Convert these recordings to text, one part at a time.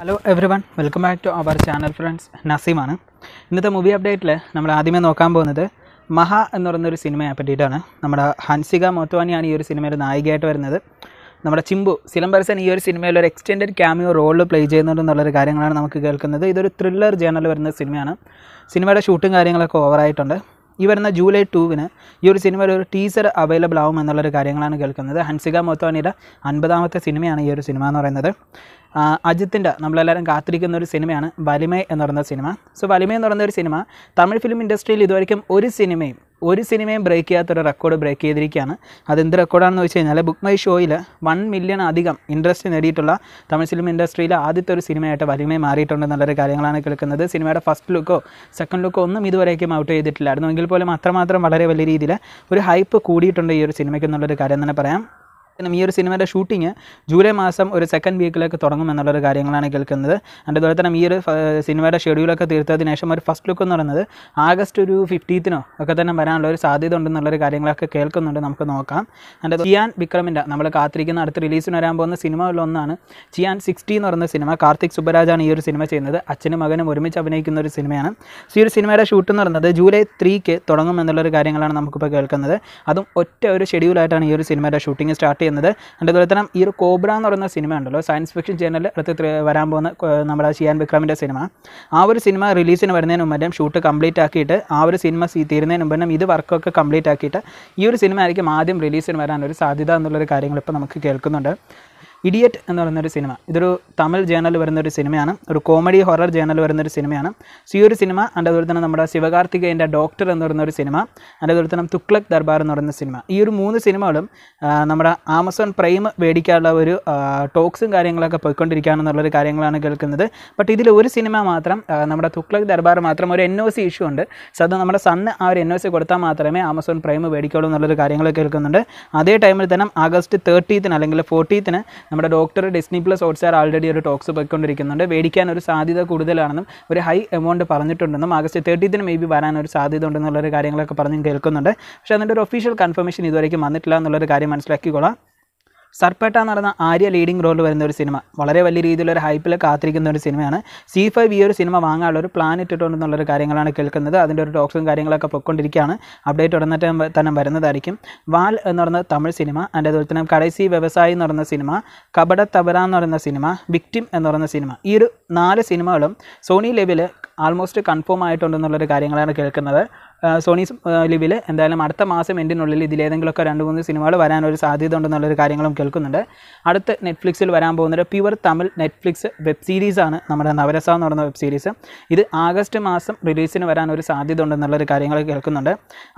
hello everyone welcome back to our channel friends നസീമാണ് ഇന്നത്തെ movie അപ്ഡേറ്റിൽ നമ്മൾ ആദ്യമേ നോക്കാൻ പോകുന്നത് മഹ എന്ന് പറയുന്നൊരു സിനിമയെ പറ്റിയിട്ടാണ് നമ്മുടെ ഹൻസിക മോത്വാനിയാണ് ഈ ഒരു സിനിമയിൽ നായികയായിട്ട് വരുന്നത് നമ്മുടെ ചിമ്പു സിലംബർസൻ ഈ ഒരു സിനിമയിൽ ഒരു എക്സ്റ്റെൻഡഡ് ക്യാമിയോ റോൾ പ്ലേ എന്നുള്ളൊരു കാര്യങ്ങളാണ് നമുക്ക് കേൾക്കുന്നത് ഇതൊരു ത്രില്ലർ ജേണൽ വരുന്ന സിനിമയാണ് സിനിമയുടെ ഷൂട്ടും കാര്യങ്ങളൊക്കെ ഓവറായിട്ടുണ്ട് ഈ വരുന്ന ജൂലൈ ടുവിന് ഈ ഒരു സിനിമയിൽ ഒരു ടീസർ അവൈലബിൾ ആവും എന്നുള്ളൊരു കാര്യങ്ങളാണ് കേൾക്കുന്നത് ഹൻസിക മോത്തോനിയുടെ അൻപതാമത്തെ സിനിമയാണ് ഈ ഒരു സിനിമ എന്ന് പറയുന്നത് അജിത്തിൻ്റെ നമ്മളെല്ലാവരും കാത്തിരിക്കുന്ന ഒരു സിനിമയാണ് വലിമ എന്ന് പറയുന്ന സിനിമ സോ വലിമ എന്ന് പറയുന്ന ഒരു സിനിമ തമിഴ് ഫിലിം ഇൻഡസ്ട്രിയിൽ ഇതുവരെയും ഒരു സിനിമയും ഒരു സിനിമയും ബ്രേക്ക് ചെയ്യാത്തൊരു റെക്കോർഡ് ബ്രേക്ക് ചെയ്തിരിക്കുകയാണ് അതെന്ത് റെക്കോർഡാണെന്ന് വെച്ച് കഴിഞ്ഞാൽ ബുക്ക് മൈ ഷോയിൽ വൺ മില്യൺ അധികം ഇൻട്രസ്റ്റ് നേടിയിട്ടുള്ള തമിഴ് സിനിമ ഇൻഡസ്ട്രിയിലെ ആദ്യത്തെ ഒരു സിനിമയായിട്ട് വലിമയെ മാറിയിട്ടുണ്ടെന്നുള്ളൊരു കാര്യങ്ങളാണ് കേൾക്കുന്നത് സിനിമയുടെ ഫസ്റ്റ് ലുക്കോ സെക്കൻഡ് ലുക്കോ ഒന്നും ഇതുവരേക്കും ഔട്ട് ചെയ്തിട്ടില്ലായിരുന്നു എങ്കിൽ പോലും അത്രമാത്രം വളരെ വലിയ രീതിയിൽ ഒരു ഹൈപ്പ് കൂടിയിട്ടുണ്ട് ഈ ഒരു സിനിമയ്ക്ക് എന്നുള്ളൊരു കാര്യം തന്നെ പറയാം കാരണം ഈ ഒരു സിനിമയുടെ ഷൂട്ടിംഗ് ജൂലൈ മാസം ഒരു സെക്കൻഡ് വീക്കിലേക്ക് തുടങ്ങും എന്നുള്ളൊരു കാര്യങ്ങളാണ് കേൾക്കുന്നത് അതിൻ്റെ അതുപോലെ തന്നെ ഈ ഒരു സിനിമയുടെ ഷെഡ്യൂളൊക്കെ തീർത്തതിന് ശേഷം ഒരു ഫസ്റ്റ് ലുക്ക് എന്ന് പറയുന്നത് ആഗസ്റ്റ് ഒരു ഫിഫ്റ്റീത്തിനോ ഒക്കെ തന്നെ വരാനുള്ള ഒരു സാധ്യത ഉണ്ടെന്നുള്ളൊരു കാര്യങ്ങളൊക്കെ കേൾക്കുന്നുണ്ട് നമുക്ക് നോക്കാം അതിൻ്റെ ചിയാൻ വിക്രമിൻ്റെ നമ്മൾ കാത്തിരിക്കുന്ന അടുത്ത റിലീസിന് വരാൻ പോകുന്ന സിനിമകളിലൊന്നാണ് ചിയാൻ സിക്സ്റ്റി എന്ന് പറയുന്ന സിനിമ കാർത്തിക് സുബരാജാണ് ഈ ഒരു സിനിമ ചെയ്യുന്നത് അച്ഛനും മകനും ഒരുമിച്ച് അഭിനയിക്കുന്ന ഒരു സിനിമയാണ് ഈ ഒരു സിനിമയുടെ ഷൂട്ട് എന്ന് പറയുന്നത് ജൂലൈ ത്രീക്ക് തുടങ്ങും എന്നുള്ളൊരു കാര്യങ്ങളാണ് നമുക്കിപ്പോൾ കേൾക്കുന്നത് അതും ഒറ്റ ഒരു ഷെഡ്യൂളായിട്ടാണ് ഈ ഒരു സിനിമയുടെ ഷൂട്ടിംഗ് സ്റ്റാർട്ട് ചെയ്യുന്നത് അതിൻ്റെ അതുപോലെ തന്നെ ഈ ഒരു കോബ്ര എന്ന് പറയുന്ന സിനിമ ഉണ്ടല്ലോ സയൻസ് ഫിക്ഷൻ ചാനലിൽ അടുത്ത് വരാൻ പോകുന്ന നമ്മുടെ ഷിയാൻ വിക്രമിൻ്റെ സിനിമ ആ ഒരു സിനിമ റിലീസിന് വരുന്നതിന് മുമ്പേ ഷൂട്ട് കംപ്ലീറ്റ് ആക്കിയിട്ട് ആ ഒരു സിനിമ തീരുന്നതിന് മുമ്പേ ഇത് വർക്കൊക്കെ കംപ്ലീറ്റ് ആക്കിയിട്ട് ഈ ഒരു സിനിമ ആയിരിക്കും ആദ്യം റിലീസിന് വരാനൊരു സാധ്യത എന്നുള്ളൊരു കാര്യങ്ങൾ ഇപ്പോൾ നമുക്ക് കേൾക്കുന്നുണ്ട് ഇഡിയറ്റ് എന്ന് പറയുന്നൊരു സിനിമ ഇതൊരു തമിഴ് ജേണൽ വരുന്നൊരു സിനിമയാണ് ഒരു കോമഡി ഹൊറർ ജേണൽ വരുന്നൊരു സിനിമയാണ് സോ ഈ ഒരു സിനിമ അതിൻ്റെ അതുപോലെ തന്നെ നമ്മുടെ ശിവകാർത്തികേയൻ്റെ ഡോക്ടർ എന്ന് പറയുന്ന ഒരു സിനിമ അതിൻ്റെ അതുപോലെ തന്നെ തുക്ലക് ദർബാർ എന്ന് പറയുന്ന സിനിമ ഈ ഒരു മൂന്ന് സിനിമകളും നമ്മുടെ ആമസോൺ പ്രൈം മേടിക്കാനുള്ള ഒരു ടോക്സും കാര്യങ്ങളൊക്കെ പോയിക്കൊണ്ടിരിക്കുകയാണെന്നുള്ളൊരു കാര്യങ്ങളാണ് കേൾക്കുന്നത് ബട്ട് ഇതിൽ ഒരു സിനിമ മാത്രം നമ്മുടെ തുക്ലക് ദർബാർ മാത്രം ഒരു എൻ ഒ സി ഇഷ്യൂ ഉണ്ട് സോ അത് നമ്മുടെ സണ്ണ് ആ ഒരു എൻ ഒ സി കൊടുത്താൽ മാത്രമേ ആമസോൺ പ്രൈം മേടിക്കുകയുള്ളൂ എന്നുള്ളൊരു കാര്യങ്ങൾ കേൾക്കുന്നുണ്ട് അതേ ടൈമിൽ തന്നെ ആഗസ്റ്റ് തേർട്ടീത്തിന് അല്ലെങ്കിൽ ഫോർട്ടീത്തിന് നമ്മുടെ Doctor Disney plus Hotstar already ഒരു ടോക്സ് പോയിക്കൊണ്ടിരിക്കുന്നുണ്ട് മേടിക്കാൻ ഒരു സാധ്യത കൂടുതലാണെന്നും ഒരു ഹൈ എമൗണ്ട് പറഞ്ഞിട്ടുണ്ടെന്നും ആഗസ്റ്റ് തേർട്ടീത്തിന് മേ ബി വരാൻ ഒരു സാധ്യത ഉണ്ടെന്നുള്ളൊരു കാര്യങ്ങളൊക്കെ പറഞ്ഞ് കേൾക്കുന്നുണ്ട് പക്ഷേ അതിൻ്റെ ഒരു ഒഫീഷ്യൽ കൺഫർമേഷൻ ഇതുവരേക്കും വന്നിട്ടില്ല എന്നുള്ളൊരു കാര്യം മനസ്സിലാക്കിക്കോളാം സർപ്പേട്ട എന്ന് പറയുന്ന ആര്യ ലീഡിംഗ് റോളിൽ വരുന്ന ഒരു സിനിമ വളരെ വലിയ രീതിയിലൊരു ഹൈപ്പിൽ കാത്തിരിക്കുന്ന ഒരു സിനിമയാണ് സി ഫൈവ് ഈ ഒരു സിനിമ വാങ്ങാനുള്ള ഒരു പ്ലാൻ ഇട്ടിട്ടുണ്ടെന്നുള്ളൊരു കാര്യങ്ങളാണ് കേൾക്കുന്നത് അതിൻ്റെ ഒരു ടോക്സും കാര്യങ്ങളൊക്കെ പൊയ്ക്കൊണ്ടിരിക്കുകയാണ് അപ്ഡേറ്റ് ഉടനെ തന്നെ വരുന്നതായിരിക്കും വാൽ എന്ന് പറയുന്ന തമിഴ് സിനിമ അതിൻ്റെ അതുപോലെ തന്നെ കടൈസി വ്യവസായി എന്ന് പറയുന്ന സിനിമ കബട തബര എന്ന് പറയുന്ന സിനിമ വിക്ടിം എന്ന് പറയുന്ന സിനിമ ഈ ഒരു നാല് സിനിമകളും സോണി ലെവൽ ആൾമോസ്റ്റ് കൺഫേം ആയിട്ടുണ്ടെന്നുള്ളൊരു കാര്യങ്ങളാണ് കേൾക്കുന്നത് സോണി ലിവിൽ എന്തായാലും അടുത്ത മാസം എൻഡിനുള്ളിൽ ഇതിലേതെങ്കിലുമൊക്കെ രണ്ട് മൂന്ന് സിനിമകൾ വരാനൊരു സാധ്യത ഉണ്ടെന്നുള്ളൊരു കാര്യങ്ങളും കേൾക്കുന്നുണ്ട് അടുത്ത് നെറ്റ്ഫ്ലിക്സിൽ വരാൻ പോകുന്നൊരു പ്യുവർ തമിഴ് നെറ്റ്ഫ്ലിക്സ് വെബ് സീരീസാണ് നമ്മുടെ നവരസ എന്ന് പറയുന്ന വെബ് സീരീസ് ഇത് ആഗസ്റ്റ് മാസം റിലീസിന് വരാനൊരു സാധ്യത ഉണ്ടെന്നുള്ളൊരു കാര്യങ്ങൾ കേൾക്കുന്നുണ്ട്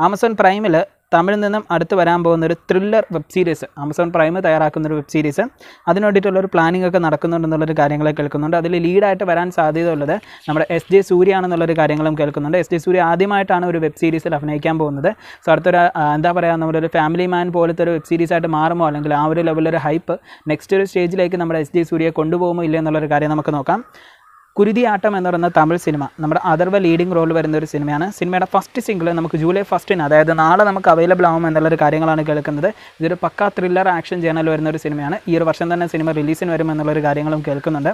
ആമസോൺ പ്രൈമിൽ തമിഴിൽ നിന്നും അടുത്ത് വരാൻ പോകുന്ന ഒരു thriller web series Amazon Prime തയ്യാറാക്കുന്ന ഒരു വെബ് സീരീസ് അതിന് വേണ്ടിയിട്ടുള്ള ഒരു പ്ലാനിംഗ് ഒക്കെ നടക്കുന്നുണ്ടെന്നുള്ളൊരു കാര്യങ്ങളെ കേൾക്കുന്നുണ്ട് അതിൽ ലീഡായിട്ട് വരാൻ സാധ്യത ഉള്ളത് നമ്മുടെ എസ് ജെ സൂര്യാണെന്നുള്ളൊരു കാര്യങ്ങളും കേൾക്കുന്നുണ്ട് എസ് ജെ സൂര്യ ആദ്യമായിട്ടാണ് ഒരു വെബ് സീരീസിൽ അഭിനയിക്കാൻ പോകുന്നത് സോ അടുത്തൊരു എന്താ പറയുക നമ്മുടെ ഒരു ഫാമിലി മാൻ പോലത്തെ ഒരു വെബ് സീരീസ് ആയിട്ട് മാറുമോ അല്ലെങ്കിൽ ആ ഒരു ലെവലൊരു ഹൈപ്പ് നെക്സ്റ്റ് ഒരു സ്റ്റേജിലേക്ക് നമ്മുടെ എസ് ജെ സൂര്യയെ കൊണ്ടുപോകുമോ ഇല്ല എന്നുള്ളൊരു കാര്യം നമുക്ക് നോക്കാം കുരുതിയാട്ടം എന്ന് പറയുന്ന തമിഴ് സിനിമ നമ്മുടെ അതർവ ലീഡിംഗ് റോൾ വരുന്ന ഒരു സിനിമയാണ് സിനിമയുടെ ഫസ്റ്റ് സിംഗിൾ നമുക്ക് ജൂലൈ ഫസ്റ്റിന് അതായത് നാളെ നമുക്ക് അവൈലബിൾ ആവും എന്നുള്ളൊരു കാര്യങ്ങളാണ് കേൾക്കുന്നത് ഇതൊരു പക്കാ ത്രില്ലർ ആക്ഷൻ ചാനൽ വരുന്ന ഒരു സിനിമയാണ് ഈ ഒരു വർഷം തന്നെ സിനിമ റിലീസിന് വരും എന്നുള്ളൊരു കാര്യങ്ങളും കേൾക്കുന്നുണ്ട്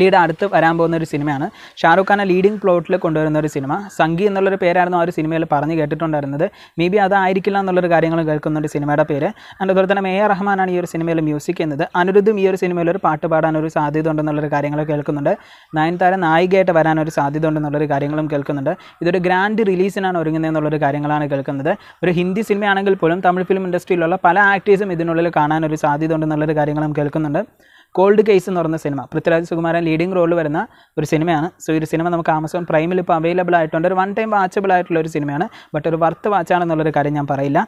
ലീഡ് അടുത്ത് വരാൻ പോകുന്ന ഒരു സിനിമയാണ് ഷാറുഖ് ഖാനെ ലീഡിങ് പ്ലോട്ടിൽ കൊണ്ടുവരുന്ന ഒരു സിനിമ സംഗി എന്നുള്ളൊരു പേരായിരുന്നു ആ ഒരു സിനിമയിൽ പറഞ്ഞ് കേട്ടിട്ടുണ്ടായിരുന്നത് മേ ബി അതായിരിക്കില്ല എന്നുള്ളൊരു കാര്യങ്ങൾ കേൾക്കുന്ന ഒരു സിനിമയുടെ പേര് ആൻഡ് അതുപോലെ തന്നെ മേയർ റഹ്മാനാണ് ഈ ഒരു സിനിമയിൽ മ്യൂസിക് എന്നത് അനിരുദ്ധും ഈ ഒരു സിനിമയിൽ ഒരു പാട്ട് പാടാനൊരു സാധ്യത ഉണ്ടെന്നുള്ളൊരു കാര്യങ്ങൾ കേൾക്കുന്നുണ്ട് നയൻതാര നായികയായിട്ട് വരാനൊരു സാധ്യത ഉണ്ടെന്നുള്ളൊരു കാര്യങ്ങളും കേൾക്കുന്നുണ്ട് ഇതൊരു ഗ്രാൻഡ് റിലീസിനാണ് എന്നുള്ളൊരു കാര്യങ്ങളാണ് കേൾക്കുന്നത് ഒരു ഹിന്ദി സിനിമയാണെങ്കിൽ പോലും തമിഴ് ഫിലിം ഇൻഡസ്ട്രിയിലുള്ള പല ആക്ടേഴ്സും ഇതിനുള്ളിൽ കാണാനൊരു സാധ്യത ഉണ്ടെന്നുള്ളൊരു കാര്യങ്ങളും കേൾക്കുന്നുണ്ട് കോൾഡ് കേസ് എന്ന് പറയുന്ന സിനിമ പൃഥ്വിരാജ് സുകുമാരൻ ലീഡിംഗ് റോളിൽ വരുന്ന ഒരു സിനിമയാണ് സോ ഒരു സിനിമ നമുക്ക് ആമസോൺ പ്രൈമിൽ ഇപ്പോൾ അവൈലബിൾ ആയിട്ടുണ്ട് ഒരു വൺ ടൈം വാച്ചബിൾ ആയിട്ടുള്ള ഒരു സിനിമയാണ് ബട്ട് ഒരു വർത്ത് വാച്ചാണെന്നുള്ളൊരു കാര്യം ഞാൻ പറയില്ല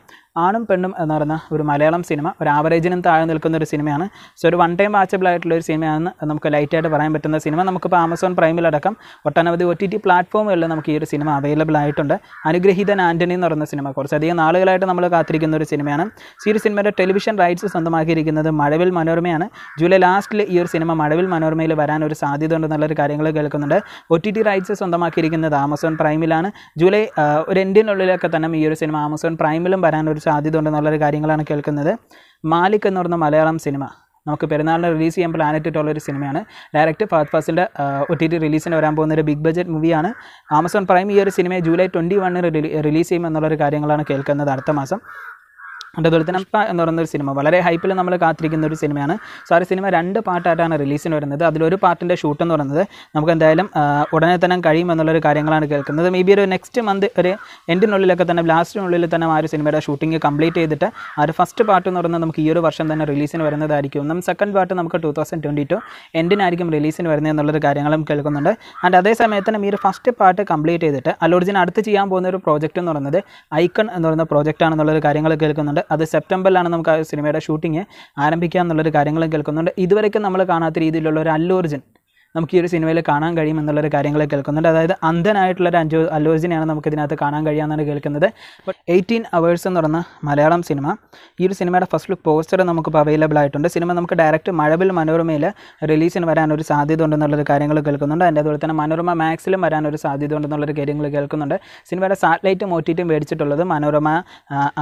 ആണും പെണ്ണും എന്ന് പറയുന്ന ഒരു മലയാളം സിനിമ ഒരു ആവറേജിനും താഴെ നിൽക്കുന്ന ഒരു സിനിമയാണ് സോ ഒരു വൺ ടൈം വാച്ചബിൾ ആയിട്ടുള്ള ഒരു സിനിമയാണെന്ന് നമുക്ക് ലൈറ്റായിട്ട് പറയാൻ പറ്റുന്ന സിനിമ നമുക്കിപ്പോൾ ആമസോൺ പ്രൈമിലടക്കം ഒട്ടനവധി ഒ ടി ടി പ്ലാറ്റ്ഫോമുകളിൽ നമുക്ക് ഈ ഒരു സിനിമ അവൈലബിൾ ആയിട്ടുണ്ട് അനുഗ്രഹീതൻ ആൻ്റണി എന്ന് പറയുന്ന സിനിമ കുറച്ചധികം നാളുകളായിട്ട് നമ്മൾ കാത്തിരിക്കുന്ന ഒരു സിനിമയാണ് ഈ ഒരു സിനിമയുടെ ടെലിവിഷൻ റൈറ്റ്സ് സ്വന്തമാക്കിയിരിക്കുന്നത് മഴവിൽ മനോരമയാണ് ജൂലൈ ലാസ്റ്റിൽ ഈ ഒരു സിനിമ മഴവിൽ മനോരമയിൽ വരാൻ ഒരു സാധ്യത ഉണ്ടെന്നുള്ളൊരു കാര്യങ്ങൾ കേൾക്കുന്നുണ്ട് ഒ ടി ടി റൈറ്റ്സ് സ്വന്തമാക്കിയിരിക്കുന്നത് ആമസോൺ പ്രൈമിലാണ് ജൂലൈ ഒരു എൻഡിനുള്ളിലൊക്കെ തന്നെ ഈ ഒരു സിനിമ ആമസോൺ പ്രൈമിലും വരാൻ സാധ്യത ഉണ്ടെന്നുള്ളൊരു കാര്യങ്ങളാണ് കേൾക്കുന്നത് മാലിക് എന്ന് പറഞ്ഞ മലയാളം സിനിമ നമുക്ക് പെരുന്നാളിനെ റിലീസ് ചെയ്യാൻ പ്ലാനറ്റ് ഇട്ടിട്ടുള്ളൊരു സിനിമയാണ് ഡയറക്റ്റ് ഫഹദ് ഫാസിൻ്റെ ഒ ടി ടി റിലീസിന് വരാൻ പോകുന്ന ഒരു ബിഗ് ബജറ്റ് മൂവിയാണ് ആമസോൺ പ്രൈം ഈ ഒരു സിനിമയെ ജൂലൈ ട്വൻറ്റി വണ്ണിന് റിലീസ് ചെയ്യുമെന്നുള്ളൊരു കാര്യങ്ങളാണ് കേൾക്കുന്നത് അടുത്ത മാസം അതിൻ്റെ അതുപോലെ തന്നെ എന്ന് പറയുന്ന ഒരു സിനിമ വളരെ ഹൈപ്പിൽ നമ്മൾ കാത്തിരിക്കുന്ന ഒരു സിനിമയാണ് സോ ആ സിനിമ രണ്ട് പാട്ടായിട്ടാണ് റിലീസിന് വരുന്നത് അതിലൊരു പാട്ടിൻ്റെ ഷൂട്ട് എന്ന് പറയുന്നത് നമുക്ക് എന്തായാലും ഉടനെ തന്നെ കഴിയും എന്നുള്ളൊരു കാര്യങ്ങളാണ് കേൾക്കുന്നത് മേ ബി ഒരു നെക്സ്റ്റ് മന്ത് ഒരു എൻഡിനുള്ളിലൊക്കെ തന്നെ ലാസ്റ്റിനുള്ളിൽ തന്നെ ആ ഒരു സിനിമയുടെ ഷൂട്ടിംഗ് കംപ്ലീറ്റ് ചെയ്തിട്ട് ആ ഒരു ഫസ്റ്റ് പാർട്ട് എന്ന് പറയുന്നത് നമുക്ക് ഈ ഒരു വർഷം തന്നെ റിലീസിന് വരുന്നതായിരിക്കും നമ്മൾ സെക്കൻഡ് പാർട്ട് നമുക്ക് ടു തൗസൻഡ് ട്വൻറ്റി ടു എൻഡിനായിരിക്കും റിലീസിന് വരുന്നത് എന്നുള്ളൊരു കാര്യങ്ങളും കേൾക്കുന്നുണ്ട് ആൻഡ് സമയത്ത് തന്നെ ഈ ഒരു ഫസ്റ്റ് പാർട്ട് കംപ്ലീറ്റ് ചെയ്തിട്ട് അലോർജിന് അടുത്ത് ചെയ്യാൻ പോകുന്ന ഒരു പ്രോജക്റ്റ് എന്ന് പറയുന്നത് ഐക്കൺ എന്ന് പറയുന്ന പ്രോജക്റ്റ് കാര്യങ്ങൾ കേൾക്കുന്നുണ്ട് അത് സെപ്റ്റംബറിലാണ് നമുക്ക് ആ സിനിമയുടെ ഷൂട്ടിംഗ് ആരംഭിക്കുക എന്നുള്ളൊരു കാര്യങ്ങളും കേൾക്കുന്നുണ്ട് ഇതുവരെയൊക്കെ നമ്മൾ കാണാത്ത രീതിയിലുള്ള ഒരു അല്ലൂർജൻ നമുക്ക് ഈ ഒരു സിനിമയിൽ കാണാൻ കഴിയും എന്നുള്ളൊരു കാര്യങ്ങൾ കേൾക്കുന്നുണ്ട് അതായത് അന്ധനായിട്ടുള്ളൊരു ഒരു അഞ്ചോ നമുക്ക് ഇതിനകത്ത് കാണാൻ കഴിയാമെന്നാണ് കേൾക്കുന്നത് ബട്ട് എയ്റ്റീൻ അവേഴ്സ് എന്ന് പറഞ്ഞ മലയാളം സിനിമ ഈ ഒരു സിനിമയുടെ ഫസ്റ്റ് ലുക്ക് പോസ്റ്റർ നമുക്കിപ്പോൾ അവൈലബിൾ ആയിട്ടുണ്ട് സിനിമ നമുക്ക് ഡയറക്റ്റ് മഴവിൽ മനോരമയിൽ റിലീസിന് വരാനൊരു സാധ്യത ഉണ്ടെന്നുള്ളൊരു കാര്യങ്ങൾ കേൾക്കുന്നുണ്ട് അതിൻ്റെ അതുപോലെ തന്നെ മനോരമ മാക്സിലും വരാനൊരു സാധ്യത ഉണ്ടെന്നുള്ളൊരു കാര്യങ്ങൾ കേൾക്കുന്നുണ്ട് സിനിമയുടെ സാറ്റലൈറ്റ് മോറ്റിറ്റും മേടിച്ചിട്ടുള്ളത് മനോരമ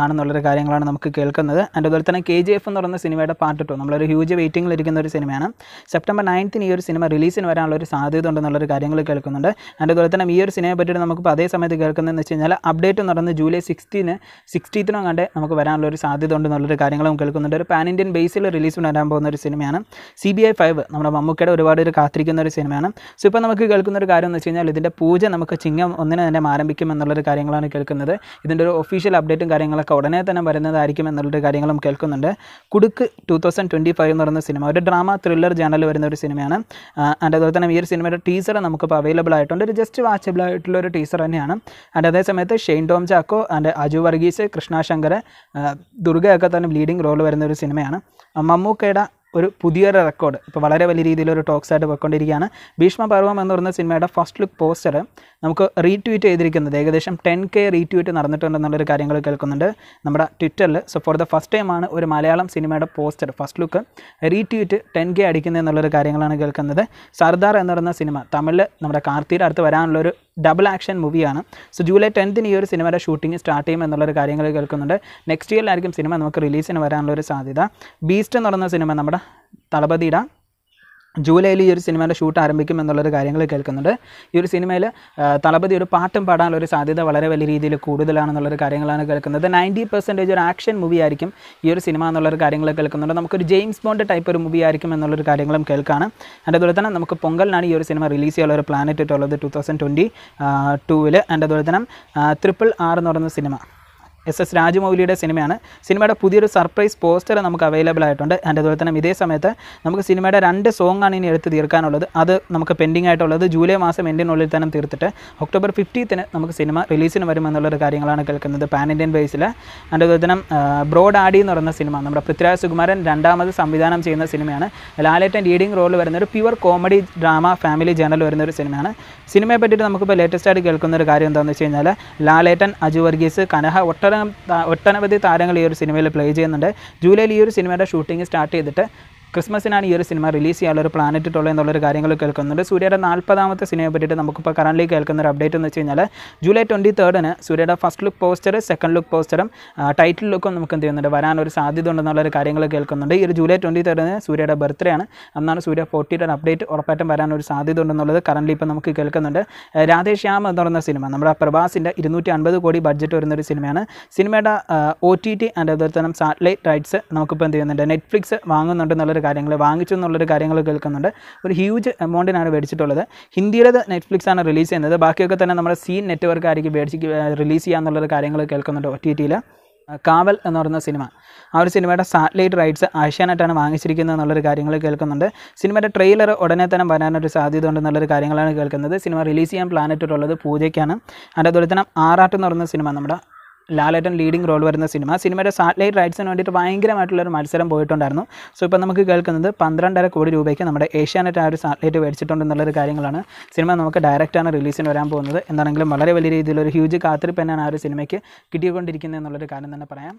ആണെന്നുള്ളൊരു കാര്യങ്ങളാണ് നമുക്ക് കേൾക്കുന്നത് അതിൻ്റെ അതുപോലെ തന്നെ കെ ജി എഫ് എന്ന് പറയുന്ന സിനിമയുടെ പാർട്ട് ടു നമ്മളൊരു ഹ്യൂജ് വെയിറ്റിംഗിൽ ഇരിക്കുന്ന ഒരു സിനിമയാണ് സെപ്റ്റംബർ നയൻത്തിന് ഈ ഒരു സിനിമ റിലീസിന് വരാനുള്ള ഒരു സാധ്യത ഉണ്ടെന്നുള്ളൊരു കാര്യങ്ങൾ കേൾക്കുന്നുണ്ട് അതുപോലെ തന്നെ ഈ ഒരു സിനിമയെ പറ്റിയിട്ട് നമുക്കിപ്പോൾ അതേ സമയത്ത് കേൾക്കുന്നതെന്ന് വെച്ച് കഴിഞ്ഞാൽ അപ്ഡേറ്റ് നടന്ന് ജൂലൈ സിക്സ്റ്റീന് സിക്സ്റ്റീത്തിനോ കണ്ട് നമുക്ക് വരാനുള്ള ഒരു സാധ്യത ഉണ്ടെന്നുള്ളൊരു കാര്യങ്ങളും കേൾക്കുന്നുണ്ട് ഒരു പാൻ ഇന്ത്യൻ ബേസിൽ റിലീസ് വരാൻ പോകുന്ന ഒരു സിനിമയാണ് സി ബി ഐ ഫൈവ് നമ്മുടെ മമ്മൂക്കയുടെ ഒരുപാട് ഒരു കാത്തിരിക്കുന്ന ഒരു സിനിമയാണ് സോ ഇപ്പോൾ നമുക്ക് കേൾക്കുന്ന ഒരു കാര്യം എന്ന് വെച്ച് കഴിഞ്ഞാൽ ഇതിൻ്റെ പൂജ നമുക്ക് ചിങ്ങം ഒന്നിനെ തന്നെ ആരംഭിക്കും എന്നുള്ളൊരു കാര്യങ്ങളാണ് കേൾക്കുന്നത് ഇതിൻ്റെ ഒരു ഒഫീഷ്യൽ അപ്ഡേറ്റും കാര്യങ്ങളൊക്കെ ഉടനെ തന്നെ വരുന്നതായിരിക്കും എന്നുള്ളൊരു കാര്യങ്ങളും കേൾക്കുന്നുണ്ട് Kudukku two thousand twenty five എന്ന് പറയുന്ന സിനിമ ഒരു ഡ്രാമ ത്രില്ലർ ജേണൽ വരുന്ന ഒരു സിനിമയാണ് ആൻഡ് അതുപോലെ തന്നെ ഈ ഒരു സിനിമയുടെ ടീസർ നമുക്കിപ്പോൾ അവൈലബിൾ ആയിട്ടുണ്ട് ഒരു ജസ്റ്റ് വാച്ചബിൾ ആയിട്ടുള്ള ഒരു ടീസർ തന്നെയാണ് ആൻഡ് അതേ സമയത്ത് ഷെയ്ൻ ടോം ചാക്കോ ആൻഡ് അജു വർഗീസ് കൃഷ്ണ ശങ്കർ ദുർഗയൊക്കെ തന്നെ ലീഡിംഗ് റോൾ വരുന്ന ഒരു സിനിമയാണ് മമ്മൂക്കയുടെ ഒരു പുതിയൊരു റെക്കോർഡ് ഇപ്പോൾ വളരെ വലിയ രീതിയിൽ ഒരു ടോക്സ് ആയിട്ട് പോയിക്കൊണ്ടിരിക്കുകയാണ് പർവം എന്ന് പറയുന്ന സിനിമയുടെ ഫസ്റ്റ് ലുക്ക് പോസ്റ്റർ നമുക്ക് റീട്വീറ്റ് ചെയ്തിരിക്കുന്നത് ഏകദേശം ടെൻ കെ റീട്വീറ്റ് നടന്നിട്ടുണ്ടെന്നുള്ളൊരു കാര്യങ്ങൾ കേൾക്കുന്നുണ്ട് നമ്മുടെ ട്വിറ്ററിൽ സോ ഫോർ ദ ഫസ്റ്റ് ടൈമാണ് ഒരു മലയാളം സിനിമയുടെ poster first look retweet ten K അടിക്കുന്നത് എന്നുള്ളൊരു കാര്യങ്ങളാണ് കേൾക്കുന്നത് സർദാർ എന്ന് പറയുന്ന സിനിമ തമിഴിൽ നമ്മുടെ കാർത്തിയുടെ അടുത്ത് വരാനുള്ളൊരു ഡബിൾ ആക്ഷൻ മൂവിയാണ് സോ ജൂലൈ ടെൻത്തിന് ഈ ഒരു സിനിമയുടെ ഷൂട്ടിംഗ് സ്റ്റാർട്ട് ചെയ്യും എന്നുള്ളൊരു കാര്യങ്ങൾ കേൾക്കുന്നുണ്ട് നെക്സ്റ്റ് ഇയറിലായിരിക്കും സിനിമ നമുക്ക് റിലീസിന് വരാനുള്ളൊരു സാധ്യത ബീസ്റ്റ് എന്ന് പറയുന്ന സിനിമ നമ്മുടെ തളപതിയുടെ ജൂലൈയിൽ ഈ ഒരു സിനിമയുടെ ഷൂട്ട് ആരംഭിക്കും എന്നുള്ളൊരു കാര്യങ്ങൾ കേൾക്കുന്നുണ്ട് ഈ ഒരു സിനിമയിൽ തളപതി ഒരു പാട്ടും പാടാനുള്ളൊരു സാധ്യത വളരെ വലിയ രീതിയിൽ കൂടുതലാണെന്നുള്ളൊരു കാര്യങ്ങളാണ് കേൾക്കുന്നത് നയൻറ്റി പെർസെൻറ്റേജ് ഒരു ആക്ഷൻ മൂവി ആയിരിക്കും ഈ ഒരു സിനിമ എന്നുള്ളൊരു കാര്യങ്ങൾ കേൾക്കുന്നുണ്ട് നമുക്കൊരു ജെയിംസ് ബോണ്ട് ടൈപ്പ് ഒരു മൂവി ആയിരിക്കും എന്നുള്ളൊരു കാര്യങ്ങളും കേൾക്കാണ് അതിൻ്റെ അതുപോലെ തന്നെ നമുക്ക് പൊങ്കലിനാണ് ഈ ഒരു സിനിമ റിലീസ് ചെയ്യാനുള്ള ഒരു പ്ലാനറ്റ് ഇട്ടുള്ളത് ടു തൗസൻഡ് ട്വൻറ്റി ടൂവിൽ അതിൻ്റെ അതുപോലെ തന്നെ ത്രിപ്പിൾ ആർ എന്ന് പറയുന്ന സിനിമ എസ് എസ് രാജമൗലിയുടെ സിനിമയാണ് സിനിമയുടെ പുതിയൊരു സർപ്രൈസ് പോസ്റ്റർ നമുക്ക് അവൈലബിൾ ആയിട്ടുണ്ട് ആൻഡ് അതുപോലെ തന്നെ ഇതേ സമയത്ത് നമുക്ക് സിനിമയുടെ രണ്ട് സോങ് ആണ് ഇനി എടുത്ത് തീർക്കാനുള്ളത് അത് നമുക്ക് പെൻഡിങ് ആയിട്ടുള്ളത് ജൂലൈ മാസം എൻഡിനുള്ളിൽ തന്നെ തീർത്തിട്ട് ഒക്ടോബർ ഫിഫ്റ്റീത്തിന് നമുക്ക് സിനിമ റിലീസിന് വരുമെന്നുള്ളൊരു കാര്യങ്ങളാണ് കേൾക്കുന്നത് പാൻ ഇന്ത്യൻ ബേസിൽ ആൻഡ് അതുപോലെ തന്നെ ബ്രോഡ് ആഡി എന്ന് പറയുന്ന സിനിമ നമ്മുടെ പൃഥ്വിരാജ് സുകുമാരൻ രണ്ടാമത് സംവിധാനം ചെയ്യുന്ന സിനിമയാണ് ലാലേറ്റൻ ലീഡിംഗ് റോളിൽ വരുന്ന ഒരു pure comedy drama family genre വരുന്ന ഒരു സിനിമയാണ് സിനിമയെ പറ്റിയിട്ട് നമുക്കിപ്പോൾ ലേറ്റസ്റ്റ് ആയിട്ട് കേൾക്കുന്ന ഒരു കാര്യം എന്താണെന്ന് വെച്ച് കഴിഞ്ഞാൽ ലാലേറ്റൻ അജു വർഗീസ് കനഹ ഒട്ടര ഒട്ടനവധി ഒട്ടനവധി താരങ്ങൾ ഈ ഒരു സിനിമയിൽ പ്ലേ ചെയ്യുന്നുണ്ട് ജൂലൈയിൽ ഈ ഒരു സിനിമയുടെ ഷൂട്ടിംഗ് സ്റ്റാർട്ട് ചെയ്തിട്ട് ക്രിസ്മസിനാണ് ഈ ഒരു സിനിമ റിലീസ് ചെയ്യാനുള്ള ഒരു പ്ലാനറ്റ് ഉള്ളത് എന്നുള്ളൊരു കാര്യങ്ങൾ കേൾക്കുന്നുണ്ട് സൂര്യയുടെ നാൽപ്പതാമത്തെ സിനിമയെ പറ്റിയിട്ട് നമുക്കിപ്പോൾ കറൻലി കേൾക്കുന്ന ഒരു അപ്ഡേറ്റ് എന്ന് വെച്ച് കഴിഞ്ഞാൽ ജൂലൈ ട്വൻറ്റി തേർഡിന് സൂര്യയുടെ first look poster second look പോസ്റ്ററും ടൈറ്റിൽ ലുക്കും നമുക്ക് എന്ത് ചെയ്യുന്നുണ്ട് വരാനൊരു സാധ്യത ഉണ്ടെന്നുള്ളൊരു കാര്യങ്ങൾ കേൾക്കുന്നുണ്ട് ഈ ഒരു ജൂലൈ ട്വൻറ്റി തേർഡിന് സൂര്യയുടെ ബർത്ത്ഡേ ആണ് അന്നാണ് സൂര്യ ഫോർട്ടിയുടെ ഒരു അപ്ഡേറ്റ് ഉറപ്പായിട്ടും വരാനൊരു സാധ്യത ഉണ്ടെന്നുള്ളത് കറൻലി ഇപ്പോൾ നമുക്ക് കേൾക്കുന്നുണ്ട് രാധേശ്യാം എന്ന് പറയുന്ന സിനിമ നമ്മുടെ പ്രഭാസിൻ്റെ ഇരുന്നൂറ്റി അൻപത് കോടി ബഡ്ജറ്റ് വരുന്ന ഒരു സിനിമയാണ് സിനിമയുടെ ഒ ടി ടി ആൻഡ് അതുപോലെ തന്നെ സാറ്റലൈറ്റ് റൈറ്റ്സ് നമുക്കിപ്പോൾ എന്ത് ചെയ്യുന്നുണ്ട് നെറ്റ്ഫ്ലിക്സ് വാങ്ങുന്നുണ്ടെന്നുള്ളൊരു കാര്യങ്ങൾ വാങ്ങിച്ചു എന്നുള്ളൊരു കാര്യങ്ങൾ കേൾക്കുന്നുണ്ട് ഒരു ഹ്യൂജ് എമൗണ്ടിനാണ് മേടിച്ചിട്ടുള്ളത് ഹിന്ദിയിലത് നെറ്റ്ഫ്ലിക്സ് ആണ് റിലീസ് ചെയ്യുന്നത് ബാക്കിയൊക്കെ തന്നെ നമ്മുടെ സീൻ നെറ്റ്വർക്ക് ആയിരിക്കും മേടിച്ച് റിലീസ് എന്നുള്ളൊരു കാര്യങ്ങൾ കേൾക്കുന്നുണ്ട് ഒ ടി ടിയിൽ കാവൽ എന്ന് പറയുന്ന സിനിമ ആ ഒരു സിനിമയുടെ സാറ്റലൈറ്റ് റൈറ്റ്സ് ആശാനായിട്ടാണ് വാങ്ങിച്ചിരിക്കുന്നത് എന്നുള്ളൊരു കാര്യങ്ങൾ കേൾക്കുന്നുണ്ട് സിനിമയുടെ ട്രെയിലർ ഉടനെ തന്നെ വരാനൊരു സാധ്യത എന്നുള്ളൊരു കാര്യങ്ങളാണ് കേൾക്കുന്നത് സിനിമ റിലീസ് ചെയ്യാൻ പ്ലാനിട്ടിട്ടുള്ളത് പൂജയ്ക്കാണ് അതിൻ്റെ അതുപോലെ തന്നെ ആറാട്ട് എന്ന് പറയുന്ന സിനിമ നമ്മുടെ ലാലേട്ടൻ ലീഡിംഗ് റോൾ വരുന്ന സിനിമ സിനിമയുടെ സാറ്റലൈറ്റ് റൈറ്റ്സിന് വേണ്ടിയിട്ട് ഭയങ്കരമായിട്ടുള്ളൊരു മത്സരം പോയിട്ടുണ്ടായിരുന്നു സോ ഇപ്പോൾ നമുക്ക് കേൾക്കുന്നത് പന്ത്രണ്ടര കോടി രൂപയ്ക്ക് നമ്മുടെ ഏഷ്യാനെറ്റ് ആ ഒരു സാറ്റലൈറ്റ് ഒരു കാര്യങ്ങളാണ് സിനിമ നമുക്ക് ഡയറക്റ്റാണ് റിലീസിന് വരാൻ പോകുന്നത് എന്താണെങ്കിലും വളരെ വലിയ രീതിയിലൊരു ഹ്യൂജ് കാത്തിരിപ്പ് തന്നെയാണ് ആ ഒരു സിനിമയ്ക്ക് കിട്ടിക്കൊണ്ടിരിക്കുന്നത് എന്നുള്ളൊരു കാര്യം തന്നെ പറയാം